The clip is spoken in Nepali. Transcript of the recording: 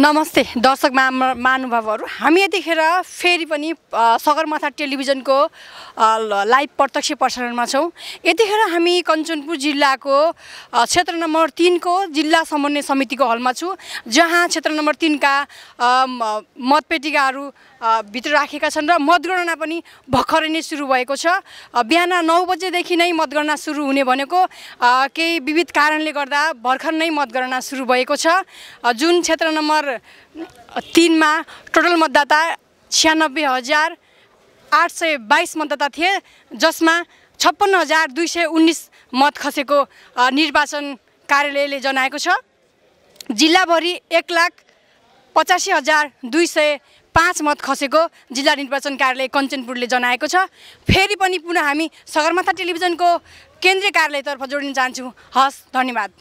नमस्ते दर्शक मा महानुभावहरू हामी यतिखेर फेरि पनि सगरमाथा टेलिभिजनको लाइभ प्रत्यक्ष प्रसारणमा छौँ यतिखेर हामी कञ्चनपुर जिल्लाको क्षेत्र नम्बर तिनको जिल्ला समन्वय समितिको हलमा छु जहाँ क्षेत्र नम्बर तिनका मतपेटिकाहरू भित्र राखेका छन् र मतगणना पनि भर्खरै नै सुरु भएको छ बिहान नौ बजेदेखि नै मतगणना सुरु हुने भनेको केही विविध कारणले गर्दा भर्खर नै मतगणना सुरु भएको छ जुन क्षेत्र नम्बर तिनमा टोटल मतदाता छ्यानब्बे हजार आठ सय बाइस मतदाता थिए जसमा छप्पन्न हजार दुई सय उन्नाइस मत खसेको निर्वाचन कार्यालयले जनाएको छ जिल्लाभरि एक लाख पचासी हजार दुई सय पाँच मत खसेको जिल्ला निर्वाचन कार्यालय कञ्चनपुरले जनाएको छ फेरि पनि पुनः हामी सगरमाथा टेलिभिजनको केन्द्रीय कार्यालयतर्फ जोडिन चाहन्छौँ हस् धन्यवाद